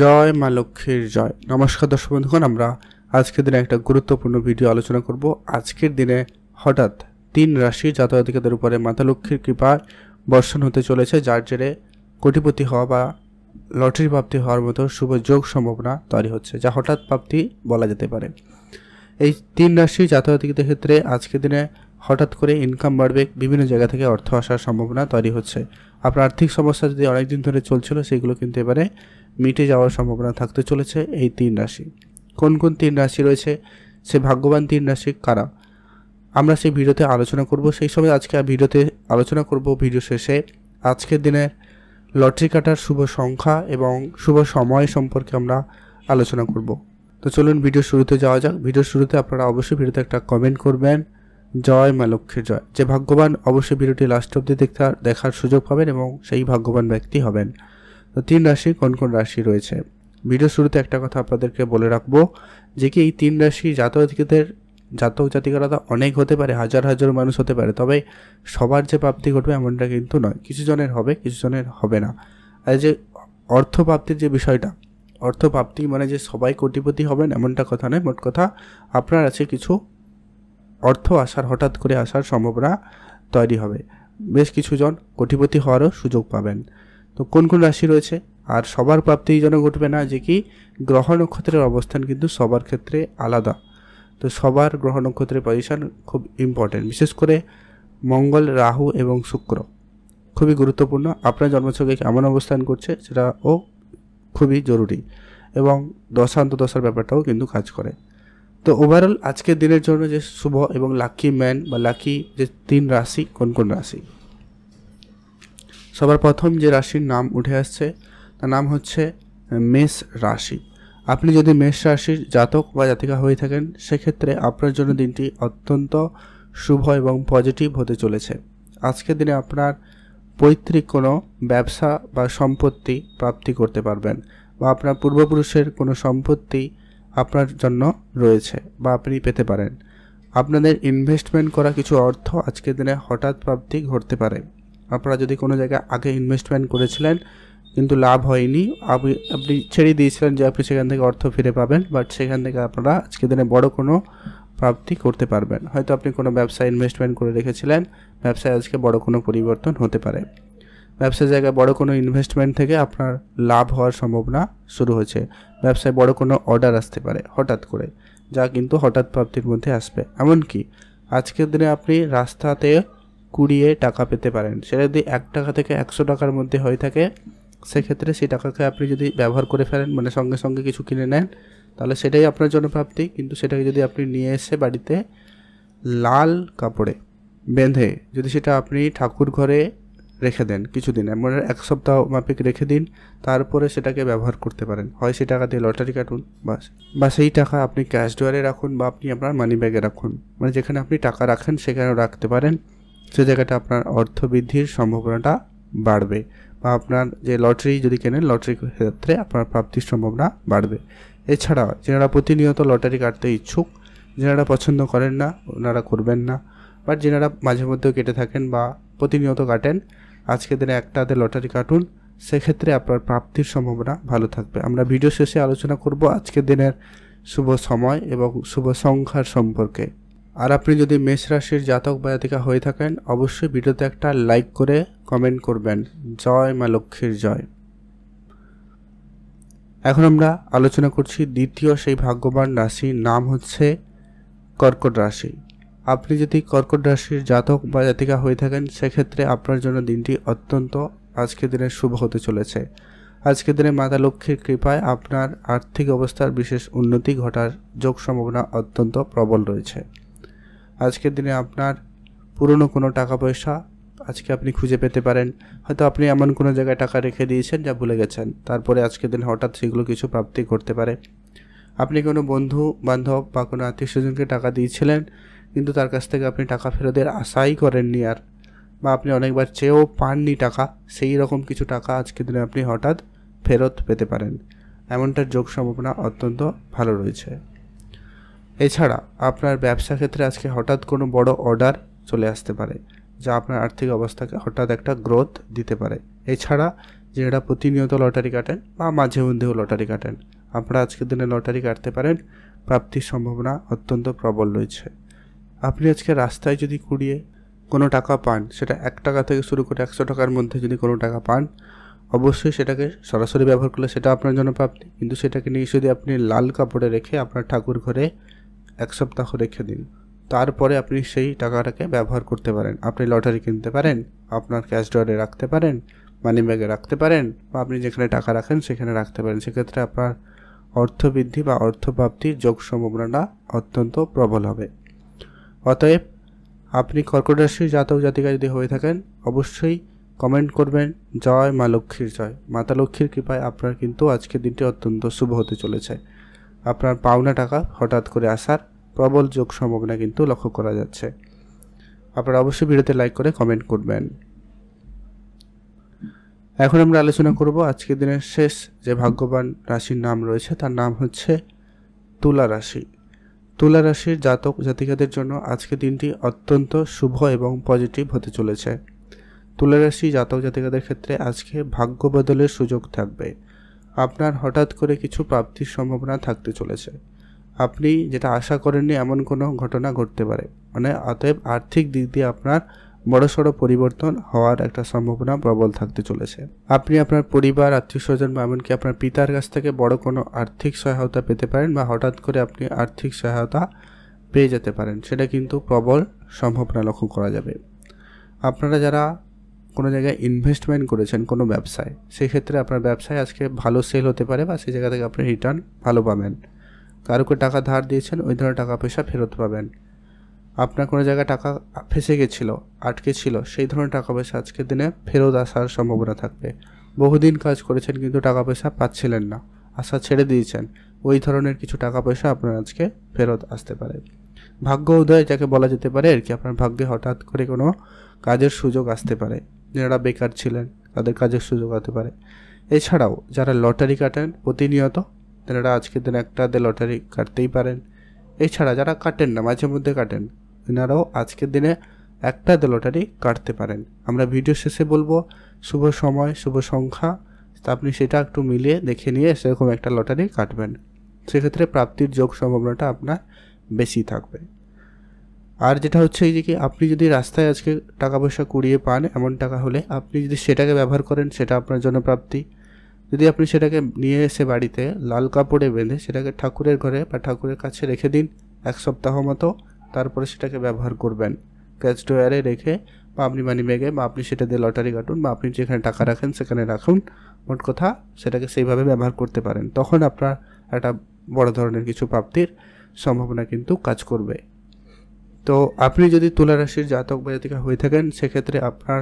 জয় মা লক্ষ্মীর জয় নমস্কার দর্শক বন্ধুগণ আমরা আজকের দিনে একটা গুরুত্বপূর্ণ ভিডিও আলোচনা করব আজকের দিনে হঠাৎ তিন রাশি জাতকাধিকাদের উপরে মাতা লক্ষ্মীর কৃপা বর্ষণ হতে চলেছে যার জেরে কোটিপতি হওয়া বা লটারি প্রাপ্তি হওয়ার মতো শুভ যোগ সম্ভাবনা তৈরি হচ্ছে যা হঠাৎ প্রাপ্তি বলা যেতে পারে এই তিন রাশি জাতকাধিকাদের ক্ষেত্রে আজকের দিনে হঠাৎ করে ইনকাম বাড়বে বিভিন্ন জায়গা থেকে অর্থ আসার সম্ভাবনা তৈরি হচ্ছে আপনার আর্থিক সমস্যা যদি অনেকদিন ধরে চলছিল সেগুলো কিন্তু এবারে মিটে যাওয়ার সম্ভাবনা থাকতে চলেছে এই তিন রাশি কোন কোন তিন রাশি রয়েছে সে ভাগ্যবান তিন রাশি কারা আমরা সেই ভিডিওতে আলোচনা করব সেই সময় আজকে ভিডিওতে আলোচনা করব ভিডিও শেষে আজকের দিনের লটারি কাটার শুভ সংখ্যা এবং শুভ সময় সম্পর্কে আমরা আলোচনা করব তো চলুন ভিডিও শুরুতে যাওয়া যাক ভিডিও শুরুতে আপনারা অবশ্যই ভিডিওতে একটা কমেন্ট করবেন জয় মা লক্ষ্মীর জয় যে ভাগ্যবান অবশ্যই ভিডিওটি লাস্ট অব্দি দেখতে দেখার সুযোগ পাবেন এবং সেই ভাগ্যবান ব্যক্তি হবেন তো তিন রাশি কোন কোন রাশি রয়েছে ভিডিও শুরুতে একটা কথা আপনাদেরকে বলে রাখবো যে কি এই তিন রাশি জাতকদের জাতক জাতিকারা তো অনেক হতে পারে হাজার হাজার মানুষ হতে পারে তবে সবার যে প্রাপ্তি ঘটবে এমনটা কিন্তু নয় কিছু জনের হবে কিছু জনের হবে না আর যে অর্থপ্রাপ্তির যে বিষয়টা অর্থপ্রাপ্তি মানে যে সবাই কোটিপতি হবেন এমনটা কথা নয় মোট কথা আপনার আছে কিছু অর্থ আসার হঠাৎ করে আসার সম্ভাবনা তৈরি হবে বেশ কিছুজন কোটিপতি হওয়ারও সুযোগ পাবেন তো কোন কোন রাশি রয়েছে আর সবার প্রাপ্তি এই জন্য ঘটবে না যে কি গ্রহ নক্ষত্রের অবস্থান কিন্তু সবার ক্ষেত্রে আলাদা তো সবার গ্রহ নক্ষত্রের পজিশন খুব ইম্পর্টেন্ট বিশেষ করে মঙ্গল রাহু এবং শুক্র খুবই গুরুত্বপূর্ণ আপনার জন্মছকে কেমন অবস্থান করছে সেটাও খুবই জরুরি এবং দশান্ত দশার ব্যাপারটাও কিন্তু কাজ করে তো ওভারঅল আজকের দিনের জন্য যে শুভ এবং লাকি ম্যান বা লাকি যে তিন রাশি কোন কোন রাশি সবার প্রথম যে রাশির নাম উঠে আসছে তার নাম হচ্ছে মেষ রাশি আপনি যদি মেষ রাশির জাতক বা জাতিকা হয়ে থাকেন সেক্ষেত্রে আপনার জন্য দিনটি অত্যন্ত শুভ এবং পজিটিভ হতে চলেছে আজকের দিনে আপনার পৈতৃক কোনো ব্যবসা বা সম্পত্তি প্রাপ্তি করতে পারবেন বা আপনার পূর্বপুরুষের কোনো সম্পত্তি আপনার জন্য রয়েছে বা আপনি পেতে পারেন আপনাদের ইনভেস্টমেন্ট করা কিছু অর্থ আজকের দিনে হঠাৎ প্রাপ্তি ঘটতে পারে আপনারা যদি কোনো জায়গায় আগে ইনভেস্টমেন্ট করেছিলেন কিন্তু লাভ হয়নি আপনি আপনি ছেড়ে দিয়েছিলেন যে আপনি সেখান থেকে অর্থ ফিরে পাবেন বাট সেখান থেকে আপনারা আজকের দিনে বড় কোনো প্রাপ্তি করতে পারবেন হয়তো আপনি কোনো ব্যবসায় ইনভেস্টমেন্ট করে রেখেছিলেন ব্যবসায় আজকে বড় কোনো পরিবর্তন হতে পারে ব্যবসার জায়গায় বড় কোনো ইনভেস্টমেন্ট থেকে আপনার লাভ হওয়ার সম্ভাবনা শুরু হয়েছে ব্যবসায় বড় কোনো অর্ডার আসতে পারে হঠাৎ করে যা কিন্তু হঠাৎ প্রাপ্তির মধ্যে আসবে এমনকি আজকের দিনে আপনি রাস্তাতে কুড়িয়ে টাকা পেতে পারেন সেটা যদি এক টাকা থেকে একশো টাকার মধ্যে হয়ে থাকে সেক্ষেত্রে সেই টাকাকে আপনি যদি ব্যবহার করে ফেলেন মানে সঙ্গে সঙ্গে কিছু কিনে নেন তাহলে সেটাই আপনার জন্য প্রাপ্তি কিন্তু সেটাকে যদি আপনি নিয়ে এসে বাড়িতে লাল কাপড়ে বেঁধে যদি সেটা আপনি ঠাকুর ঘরে রেখে দেন কিছু দিন এমন এক সপ্তাহ মাফিক রেখে দিন তারপরে সেটাকে ব্যবহার করতে পারেন হয় সেই টাকা দিয়ে লটারি কাটুন বা বা সেই টাকা আপনি ক্যাশ ডোয়ারে রাখুন বা আপনি আপনার মানি ব্যাগে রাখুন মানে যেখানে আপনি টাকা রাখেন সেখানেও রাখতে পারেন সে জায়গাটা আপনার অর্থ বৃদ্ধির সম্ভাবনাটা বাড়বে বা আপনার যে লটারি যদি কেনেন লটারির ক্ষেত্রে আপনার প্রাপ্তির সম্ভাবনা বাড়বে এছাড়া যারা প্রতিনিয়ত লটারি কাটতে ইচ্ছুক যারা পছন্দ করেন না ওনারা করবেন না বা যারা মাঝে মধ্যেও কেটে থাকেন বা প্রতিনিয়ত কাটেন আজকের দিনে একটাতে লটারি কাটুন সেক্ষেত্রে আপনার প্রাপ্তির সম্ভাবনা ভালো থাকবে আমরা ভিডিও শেষে আলোচনা করব আজকের দিনের শুভ সময় এবং শুভ সংখ্যার সম্পর্কে আর আপনি যদি মেষ রাশির জাতক বা জাতিকা হয়ে থাকেন অবশ্যই ভিডিওতে একটা লাইক করে কমেন্ট করবেন জয় মা লক্ষ্মীর জয় এখন আমরা আলোচনা করছি দ্বিতীয় সেই ভাগ্যবান রাশির নাম হচ্ছে কর্কট রাশি আপনি যদি কর্কট রাশির জাতক বা জাতিকা হয়ে থাকেন সেক্ষেত্রে আপনার জন্য দিনটি অত্যন্ত আজকের দিনে শুভ হতে চলেছে আজকের দিনে মাতা লক্ষ্মীর কৃপায় আপনার আর্থিক অবস্থার বিশেষ উন্নতি ঘটার যোগ সম্ভাবনা অত্যন্ত প্রবল রয়েছে আজকের দিনে আপনার পুরনো কোনো টাকা পয়সা আজকে আপনি খুঁজে পেতে পারেন হয়তো আপনি এমন কোনো জায়গায় টাকা রেখে দিয়েছেন যা ভুলে গেছেন তারপরে আজকের দিন হঠাৎ সেগুলো কিছু প্রাপ্তি করতে পারে আপনি কোনো বন্ধু বান্ধব বা কোনো আত্মীয় স্বজনকে টাকা দিয়েছিলেন কিন্তু তার কাছ থেকে আপনি টাকা ফেরতের আশাই করেননি আর বা আপনি অনেকবার চেয়েও পাননি টাকা সেই রকম কিছু টাকা আজকের দিনে আপনি হঠাৎ ফেরত পেতে পারেন এমনটার যোগ সম্ভাবনা অত্যন্ত ভালো রয়েছে এছাড়া আপনার ব্যবসা ক্ষেত্রে আজকে হঠাৎ কোনো বড় অর্ডার চলে আসতে পারে যা আপনার আর্থিক অবস্থাকে হঠাৎ একটা গ্রোথ দিতে পারে এছাড়া যেটা প্রতিনিয়ত লটারি কাটেন বা মাঝে মধ্যেও লটারি কাটেন আপনারা আজকের দিনে লটারি কাটতে পারেন প্রাপ্তির সম্ভাবনা অত্যন্ত প্রবল রয়েছে আপনি আজকে রাস্তায় যদি কুড়িয়ে কোনো টাকা পান সেটা এক টাকা থেকে শুরু করে একশো টাকার মধ্যে যদি কোনো টাকা পান অবশ্যই সেটাকে সরাসরি ব্যবহার করলে সেটা আপনার জন্য প্রাপ্তি কিন্তু সেটাকে নিয়ে যদি আপনি লাল কাপড়ে রেখে আপনার ঠাকুর ঘরে এক সপ্তাহ রেখে দিন তারপরে আপনি সেই টাকাটাকে ব্যবহার করতে পারেন আপনি লটারি কিনতে পারেন আপনার ক্যাশ ড্রয়ারে রাখতে পারেন মানি ব্যাগে রাখতে পারেন বা আপনি যেখানে টাকা রাখেন সেখানে রাখতে পারেন সেক্ষেত্রে আপনার অর্থবৃদ্ধি বা অর্থপ্রাপ্তির যোগ সম্ভাবনাটা অত্যন্ত প্রবল হবে অতএব আপনি কর্কট রাশির জাতক জাতিকা যদি হয়ে থাকেন অবশ্যই কমেন্ট করবেন জয় মা লক্ষ্মীর জয় মাতা লক্ষ্মীর কৃপায় আপনার কিন্তু আজকের দিনটি অত্যন্ত শুভ হতে চলেছে আপনার পাওনা টাকা হঠাৎ করে আসার প্রবল যোগ সম্ভাবনা কিন্তু লক্ষ্য করা যাচ্ছে আপনারা অবশ্যই ভিডিওতে লাইক করে কমেন্ট করবেন এখন আমরা আলোচনা করব আজকের দিনের শেষ যে ভাগ্যবান রাশির নাম রয়েছে তার নাম হচ্ছে তুলা রাশি তুলা রাশির জাতক জাতিকাদের জন্য আজকের দিনটি অত্যন্ত শুভ এবং পজিটিভ হতে চলেছে তুলা রাশি জাতক জাতিকাদের ক্ষেত্রে আজকে ভাগ্য বদলের সুযোগ থাকবে আপনার হঠাৎ করে কিছু প্রাপ্তির সম্ভাবনা থাকতে চলেছে আপনি যেটা আশা করেননি এমন কোনো ঘটনা ঘটতে পারে মানে অতএব আর্থিক দিক দিয়ে আপনার বড়সড় পরিবর্তন হওয়ার একটা সম্ভাবনা প্রবল থাকতে চলেছে আপনি আপনার পরিবার আত্মীয় স্বজন বা এমনকি আপনার পিতার কাছ থেকে বড় কোনো আর্থিক সহায়তা পেতে পারেন বা হঠাৎ করে আপনি আর্থিক সহায়তা পেয়ে যেতে পারেন সেটা কিন্তু প্রবল সম্ভাবনা লক্ষ্য করা যাবে আপনারা যারা কোনো জায়গায় ইনভেস্টমেন্ট করেছেন কোনো ব্যবসায় সেই ক্ষেত্রে আপনার ব্যবসায় আজকে ভালো সেল হতে পারে বা সেই জায়গা থেকে আপনি রিটার্ন ভালো পাবেন কারোকে টাকা ধার দিয়েছেন ওই ধরনের টাকা পয়সা ফেরত পাবেন আপনার কোনো জায়গায় টাকা ফেসে গেছিলো আটকে ছিল সেই ধরনের টাকা পয়সা আজকের দিনে ফেরত আসার সম্ভাবনা থাকবে বহুদিন কাজ করেছেন কিন্তু টাকা পয়সা পাচ্ছিলেন না আশা ছেড়ে দিয়েছেন ওই ধরনের কিছু টাকা পয়সা আপনার আজকে ফেরত আসতে পারে ভাগ্য উদয় যাকে বলা যেতে পারে আর কি আপনার ভাগ্যে হঠাৎ করে কোনো কাজের সুযোগ আসতে পারে যারা বেকার ছিলেন তাদের কাজের সুযোগ হতে পারে এছাড়াও যারা লটারি কাটেন প্রতিনিয়ত তারা আজকের দিন একটা লটারি কাটতেই পারেন এছাড়া যারা কাটেন না মাঝে মধ্যে কাটেন এনারাও আজকের দিনে একটা লটারি কাটতে পারেন আমরা ভিডিও শেষে বলবো শুভ সময় শুভ সংখ্যা আপনি সেটা একটু মিলিয়ে দেখে নিয়ে সেরকম একটা লটারি কাটবেন সেক্ষেত্রে প্রাপ্তির যোগ সম্ভাবনাটা আপনার বেশি থাকবে আর যেটা হচ্ছে এই যে কি আপনি যদি রাস্তায় আজকে টাকা পয়সা কুড়িয়ে পান এমন টাকা হলে আপনি যদি সেটাকে ব্যবহার করেন সেটা আপনার জন্য প্রাপ্তি যদি আপনি সেটাকে নিয়ে এসে বাড়িতে লাল কাপড়ে বেঁধে সেটাকে ঠাকুরের ঘরে বা ঠাকুরের কাছে রেখে দিন এক সপ্তাহ মতো তারপরে সেটাকে ব্যবহার করবেন ক্যাচ ডয়ারে রেখে বা আপনি মানি ব্যাগে বা আপনি সেটা দিয়ে লটারি কাটুন বা আপনি যেখানে টাকা রাখেন সেখানে রাখুন মোট কথা সেটাকে সেইভাবে ব্যবহার করতে পারেন তখন আপনার একটা বড় ধরনের কিছু প্রাপ্তির সম্ভাবনা কিন্তু কাজ করবে তো আপনি যদি তুলা রাশির জাতক বা জাতিকা হয়ে থাকেন সেক্ষেত্রে আপনার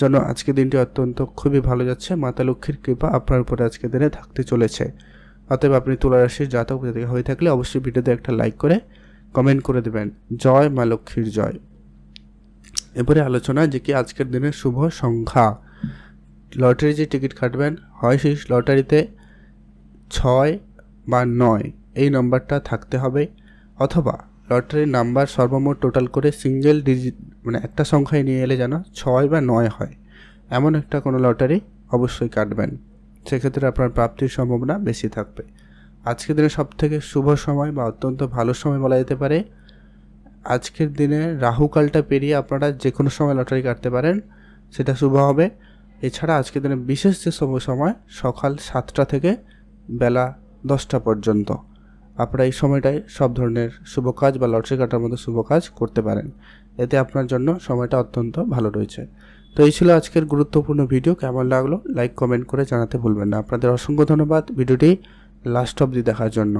জন্য আজকে দিনটি অত্যন্ত খুবই ভালো যাচ্ছে মাতা লক্ষ্মীর কৃপা আপনার উপরে আজকে দিনে থাকতে চলেছে অতএব আপনি তুলা রাশির জাতক বা জাতিকা হয়ে থাকলে অবশ্যই ভিডিওতে একটা লাইক করে কমেন্ট করে দেবেন জয় মা লক্ষ্মীর জয় এরপরে আলোচনা যে কি আজকের দিনের শুভ সংখ্যা লটারি যে টিকিট কাটবেন হয় সেই লটারিতে ছয় বা নয় এই নম্বরটা থাকতে হবে অথবা লটারির নাম্বার সর্বমোট টোটাল করে সিঙ্গেল ডিজিট মানে একটা সংখ্যায় নিয়ে এলে যেন ছয় বা নয় হয় এমন একটা কোনো লটারি অবশ্যই কাটবেন সেক্ষেত্রে আপনার প্রাপ্তির সম্ভাবনা বেশি থাকবে আজকের দিনে সবথেকে শুভ সময় বা অত্যন্ত ভালো সময় বলা যেতে পারে আজকের দিনে রাহুকালটা পেরিয়ে আপনারা যে কোনো সময় লটারি কাটতে পারেন সেটা শুভ হবে এছাড়া আজকের দিনে বিশেষ যে শুভ সময় সকাল সাতটা থেকে বেলা দশটা পর্যন্ত আপনারা এই সময়টায় সব ধরনের শুভ কাজ বা লটারি কাটার মতো শুভ কাজ করতে পারেন এতে আপনার জন্য সময়টা অত্যন্ত ভালো রয়েছে তো এই ছিল আজকের গুরুত্বপূর্ণ ভিডিও কেমন লাগলো লাইক কমেন্ট করে জানাতে ভুলবেন না আপনাদের অসংখ্য ধন্যবাদ ভিডিওটি লাস্ট অবধি দেখার জন্য